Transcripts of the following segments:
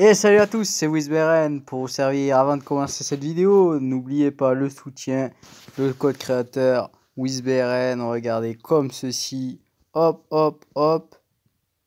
Et salut à tous, c'est Wizberen pour vous servir. Avant de commencer cette vidéo, n'oubliez pas le soutien, le code créateur Wizberen. Regardez comme ceci. Hop, hop, hop,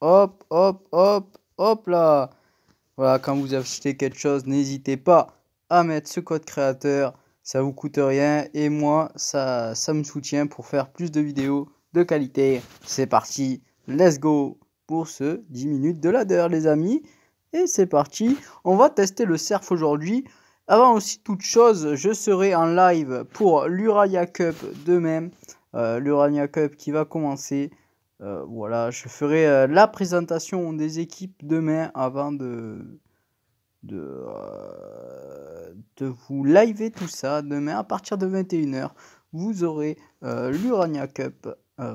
hop, hop, hop, hop là. Voilà, quand vous achetez quelque chose, n'hésitez pas à mettre ce code créateur. Ça vous coûte rien et moi, ça, ça me soutient pour faire plus de vidéos de qualité. C'est parti, let's go pour ce 10 minutes de ladder les amis. Et c'est parti, on va tester le surf aujourd'hui. Avant aussi toute chose, je serai en live pour l'Urania Cup demain. Euh, L'Urania Cup qui va commencer. Euh, voilà, je ferai euh, la présentation des équipes demain avant de, de, vous liver tout ça. Demain, à partir de 21h, vous aurez l'Urania Cup.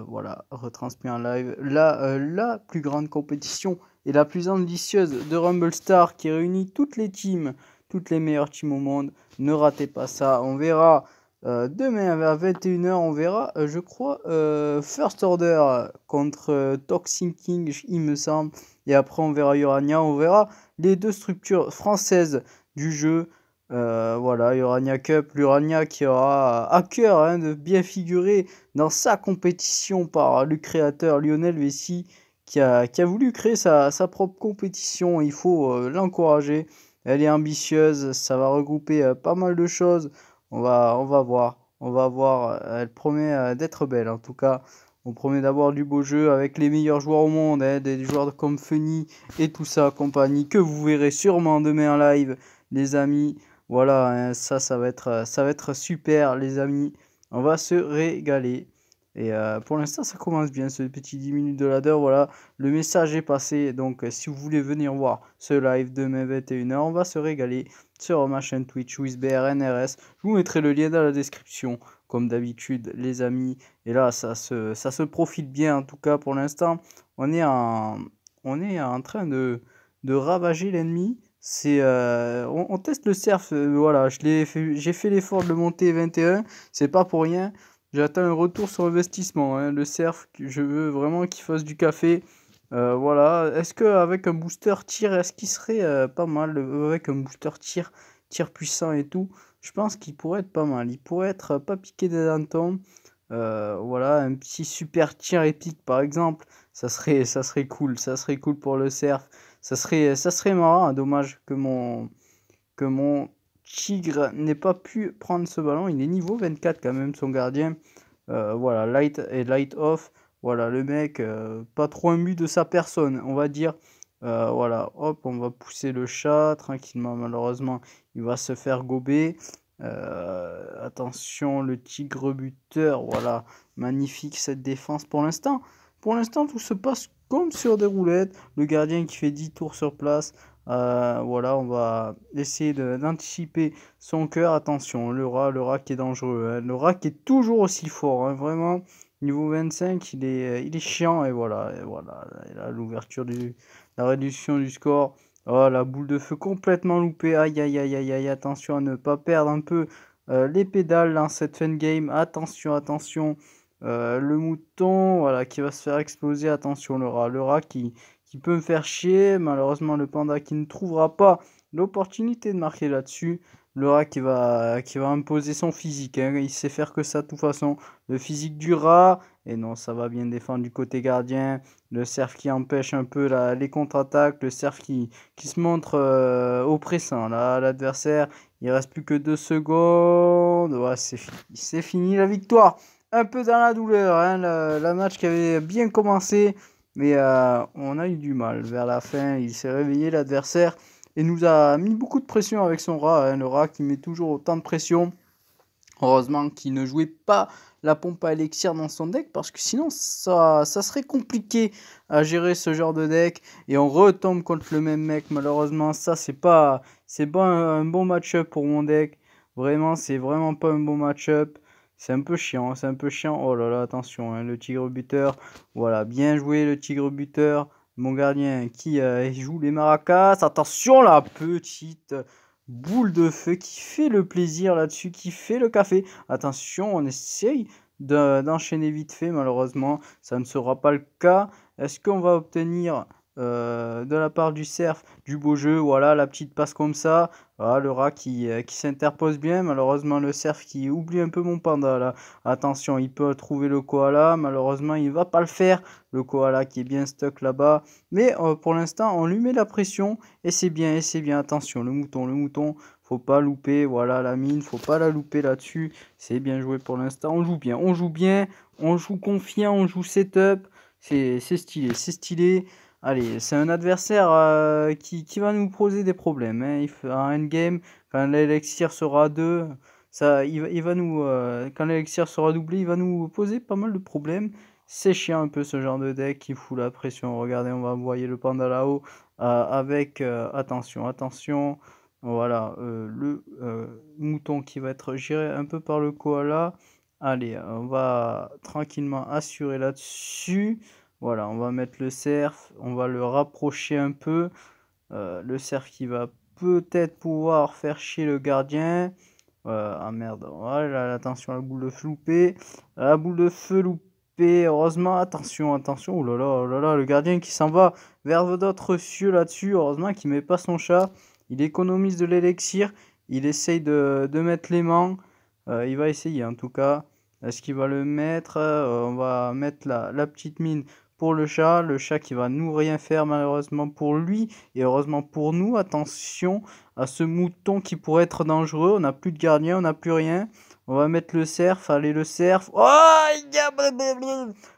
voilà, retransmis en live. la plus grande compétition et la plus ambitieuse de Rumble Star qui réunit toutes les teams, toutes les meilleures teams au monde. Ne ratez pas ça, on verra. Euh, demain vers 21h, on verra, euh, je crois, euh, First Order contre toxin Toxic King, il me semble. Et après, on verra Urania, on verra les deux structures françaises du jeu. voilà, Urania Cup, l'Urania qui aura à cœur hein, de bien figurer dans sa compétition par le créateur Lionel Vessi qui a, voulu créer sa, propre compétition. Il faut euh, l'encourager. Elle est ambitieuse, ça va regrouper euh, pas mal de choses. On va, on va voir. On va voir. Elle promet euh, d'être belle. En tout cas, on promet d'avoir du beau jeu avec les meilleurs joueurs au monde, hein, des joueurs comme Funny et tout ça, compagnie, que vous verrez sûrement demain en live, les amis. Voilà, hein, ça, ça va, être, ça va être super, les amis. On va se régaler. Et euh, pour l'instant, ça commence bien ce petit 10 minutes de ladder. Voilà, le message est passé. Donc, euh, si vous voulez venir voir ce live demain 21h, on va se régaler sur ma chaîne Twitch WizBRNRS. Je vous mettrai le lien dans la description, comme d'habitude, les amis. Et là, ça se, ça se profite bien, en tout cas pour l'instant. On est en, on est en train de, ravager l'ennemi. C'est, euh, on, teste le surf. voilà, j'ai fait, fait l'effort de le monter 21. C'est pas pour rien. J'attends un retour sur investissement. Hein. Le cerf, je veux vraiment qu'il fasse du café. Euh, voilà. Est-ce qu'avec un booster tir, est-ce qu'il serait euh, pas mal euh, avec un booster tir, tir puissant et tout Je pense qu'il pourrait être pas mal. Il pourrait être pas piqué des dentons. voilà, un petit super tir épique par exemple. Ça serait, ça serait cool. Ça serait cool pour le cerf. Ça serait, ça serait marrant. Hein. Dommage que mon, que mon Tigre n'est pas pu prendre ce ballon. Il est niveau 24 quand même, son gardien. Euh, voilà, light et light off. Voilà, le mec, euh, pas trop ému de sa personne, on va dire. Euh, voilà, hop, on va pousser le chat tranquillement. Malheureusement, il va se faire gober. attention, le tigre buteur. Voilà, magnifique cette défense pour l'instant. Pour l'instant, tout se passe comme sur des roulettes. Le gardien qui fait 10 tours sur place. Euh, voilà, on va essayer d'anticiper son cœur. Attention, le rat, le rat qui est dangereux. Hein. Le rat qui est toujours aussi fort, hein. vraiment. Niveau 25, il est, il est chiant. Et voilà, voilà. l'ouverture du, la réduction du score. Oh, la boule de feu complètement loupée. Aïe, aïe, aïe, aïe, Attention à ne pas perdre un peu euh, les pédales dans cette fin game. Attention, attention. Euh, le mouton, voilà, qui va se faire exploser. Attention, le rat. Le rat qui, qui peut me faire chier. Malheureusement, le panda qui ne trouvera pas l'opportunité de marquer là-dessus. le qui va, qui va imposer son physique. Hein. Il sait faire que ça de toute façon. Le physique du rat. Et non, ça va bien défendre du côté gardien. Le cerf qui empêche un peu la, les contre-attaques. Le cerf qui, se montre euh, oppressant. Là, l'adversaire, il reste plus que deux secondes. c'est fini. fini la victoire. Un peu dans la douleur. Hein. Le, la match qui avait bien commencé. Mais euh, on a eu du mal. Vers la fin, il s'est réveillé l'adversaire et nous a mis beaucoup de pression avec son rat. Hein. le rat qui met toujours autant de pression. Heureusement qu'il ne jouait pas la pompe à élixir dans son deck parce que sinon ça, ça serait compliqué à gérer ce genre de deck et on retombe contre le même mec malheureusement ça c'est pas c'est un, un bon match-up pour mon deck vraiment c'est vraiment pas un bon match-up c'est un peu chiant, c'est un peu chiant. Oh là là, attention, hein, le tigre buteur. Voilà, bien joué le tigre buteur. Mon gardien qui euh, joue les maracas. Attention la petite boule de feu qui fait le plaisir là-dessus, qui fait le café. Attention, on essaye d'enchaîner vite fait. Malheureusement, ça ne sera pas le cas. Est-ce qu'on va obtenir euh, de la part du cerf du beau jeu Voilà, la petite passe comme ça. Ah, le rat euh, qui, s'interpose bien. Malheureusement, le cerf qui oublie un peu mon panda là. Attention, il peut trouver le koala. Malheureusement, il va pas le faire. Le koala qui est bien stuck là-bas. Mais euh, pour l'instant, on lui met la pression. Et c'est bien, et c'est bien. Attention, le mouton, le mouton. Faut pas louper. Voilà la mine. Faut pas la louper là-dessus. C'est bien joué pour l'instant. On joue bien. On joue bien. On joue confiant. On joue setup. C'est stylé. C'est stylé. Allez, c'est un adversaire euh, qui, va nous poser des problèmes. En hein. Il game, quand l'élixir sera 2, il, va nous, euh, quand l'élixir sera doublé, il va nous poser pas mal de problèmes. C'est chiant un peu ce genre de deck qui fout la pression. Regardez, on va envoyer le panda là-haut euh, avec, attention, attention, voilà, le mouton qui va être géré un peu par le koala. Allez, on va tranquillement assurer là-dessus. Voilà, on va mettre le cerf, on va le rapprocher un peu. Euh, le cerf qui va peut-être pouvoir faire chier le gardien. Euh, ah merde, voilà, attention à la boule de feu loupée. La boule de feu loupée, heureusement, attention, attention. Oh là là, oh là là, le gardien qui s'en va vers d'autres cieux là-dessus. Heureusement qu'il met pas son chat. Il économise de l'élixir. Il essaye de, mettre les mains. Euh, il va essayer en tout cas. Est-ce qu'il va le mettre On va mettre la, la petite mine pour le chat. Le chat qui va nous rien faire malheureusement pour lui et heureusement pour nous. Attention à ce mouton qui pourrait être dangereux. On n'a plus de gardien, on n'a plus rien. On va mettre le cerf. Allez le cerf. Oh,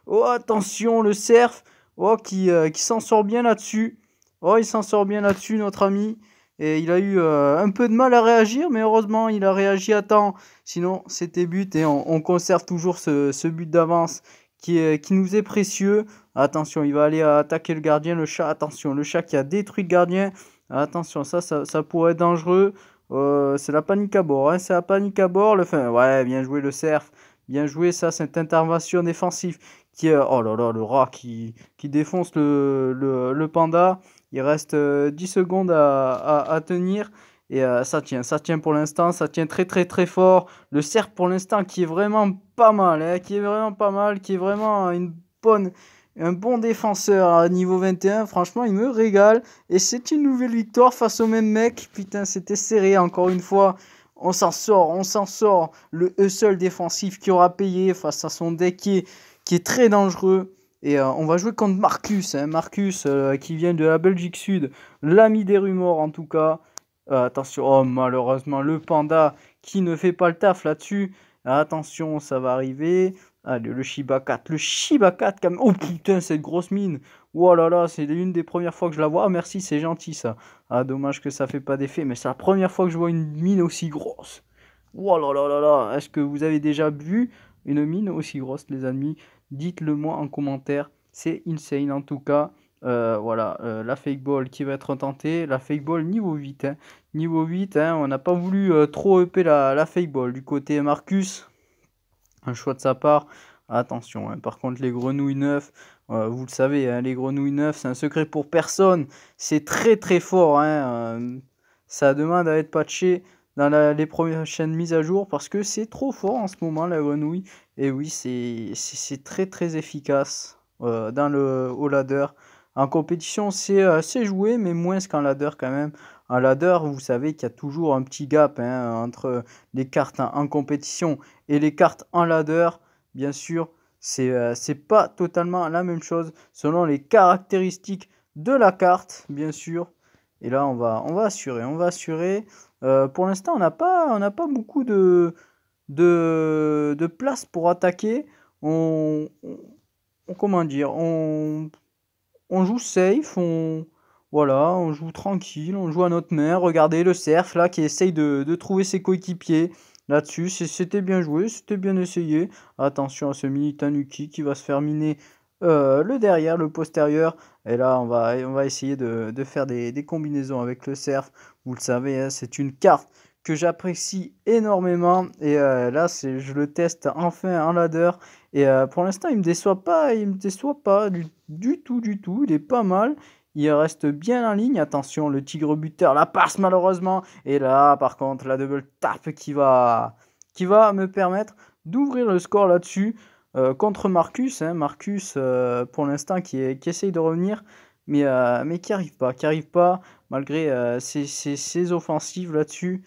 oh attention le cerf. Oh qui, euh, qui s'en sort bien là-dessus. Oh il s'en sort bien là-dessus notre ami. Et il a eu euh, un peu de mal à réagir, mais heureusement, il a réagi à temps. Sinon, c'était but et on, conserve toujours ce, ce but d'avance qui, qui nous est précieux. Attention, il va aller attaquer le gardien, le chat. Attention, le chat qui a détruit le gardien. Attention, ça, ça, pourrait être dangereux. Euh, c'est la panique à bord, hein. c'est la panique à bord. Le fin, ouais, bien joué le cerf. Bien joué ça, cette intervention défensive qui Oh là là, le rat qui, qui défonce le, panda. Il reste 10 euh, secondes à, à tenir. Et euh, ça tient, ça tient pour l'instant, ça tient très très très fort. Le cerf pour l'instant qui est vraiment pas mal, hein, qui est vraiment pas mal, qui est vraiment une bonne, un bon défenseur à niveau 21. Franchement, il me régale. Et c'est une nouvelle victoire face au même mec. Putain, c'était serré encore une fois. On s'en sort, on s'en sort. Le seul défensif qui aura payé face à son deck qui est, très dangereux. Et euh, on va jouer contre Marcus. Hein. Marcus euh, qui vient de la Belgique Sud. L'ami des rumeurs en tout cas. Euh, attention, oh malheureusement le panda qui ne fait pas le taf là-dessus. Attention, ça va arriver. Allez, le Shiba 4. Le Shiba 4, quand même. Oh putain, cette grosse mine. Oh là là, c'est l'une des premières fois que je la vois. Ah, merci, c'est gentil ça. Ah, dommage que ça fait pas d'effet, mais c'est la première fois que je vois une mine aussi grosse. Oh là là là là. Est-ce que vous avez déjà vu une mine aussi grosse, les amis Dites-le moi en commentaire. C'est insane en tout cas. Euh, voilà, euh, la fake ball qui va être tentée la fake ball niveau 8. Hein. Niveau 8, hein, on n'a pas voulu euh, trop EP la, fake ball. Du côté Marcus, un choix de sa part. Attention, hein, par contre les grenouilles neufs vous le savez, les grenouilles neufs c'est un secret pour personne. C'est très très fort. ça demande à être patché dans les premières chaînes mises à jour parce que c'est trop fort en ce moment la grenouille. Et oui, c'est très très efficace dans le, au ladder. En compétition, euh, c'est joué, mais moins qu'en ladder quand même. En ladder, vous savez qu'il y a toujours un petit gap hein, entre les cartes en, compétition et les cartes en ladder. Bien sûr, c'est n'est euh, pas totalement la même chose selon les caractéristiques de la carte, bien sûr. Et là, on va, on va assurer, on va assurer. Euh, pour l'instant, on n'a pas, pas beaucoup de, de, de, place pour attaquer. On, comment dire, on on joue safe, on voilà, on joue tranquille, on joue à notre main. Regardez le cerf là qui essaye de, trouver ses coéquipiers là-dessus. C'était bien joué, c'était bien essayé. Attention à ce tanuki qui va se faire miner euh, le derrière, le postérieur. Et là, on va, on va essayer de, faire des, combinaisons avec le cerf. Vous le savez, hein, c'est une carte que j'apprécie énormément. Et euh, là, je le teste enfin en ladder. Et euh, pour l'instant, il me déçoit pas, il me déçoit pas du, tout, du tout. Il est pas mal. Il reste bien en ligne. Attention, le tigre buteur la passe malheureusement. Et là, par contre, la double tape qui va, qui va me permettre d'ouvrir le score là-dessus euh, contre Marcus. Hein. Marcus, pour l'instant, qui, essaye de revenir. Mais, mais qui n'arrive pas, qui arrive pas malgré ses, offensives là-dessus.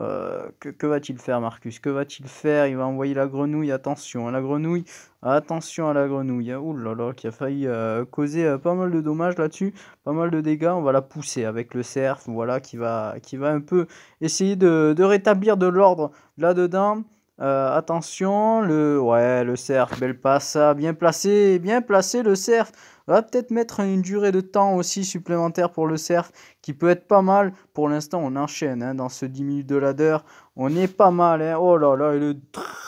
Euh, que, va-t-il faire, Marcus Que va-t-il faire Il va envoyer la grenouille. Attention à hein, la grenouille. Attention à la grenouille. Hein. Ouh là là, qui a failli euh, causer euh, pas mal de dommages là-dessus. Pas mal de dégâts. On va la pousser avec le cerf. Voilà, qui va, qui va un peu essayer de, de rétablir de l'ordre là-dedans. attention, le ouais, le cerf, belle passe, bien placé, bien placé le cerf. On va peut-être mettre une durée de temps aussi supplémentaire pour le surf qui peut être pas mal. Pour l'instant, on enchaîne hein, dans ce 10 minutes de ladder. On est pas mal. Hein. Oh là là, le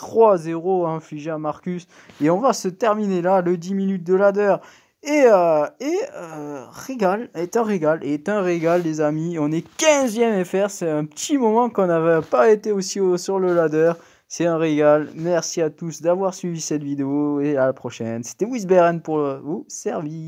3-0 infligé à Marcus. Et on va se terminer là, le 10 minutes de ladder. Et, euh, euh, régal, est un régal, est un régal les amis. On est 15e FR, c'est un petit moment qu'on n'avait pas été aussi haut sur le ladder. C'est un régal. Merci à tous d'avoir suivi cette vidéo et à la prochaine. C'était Whisberen pour vous servir.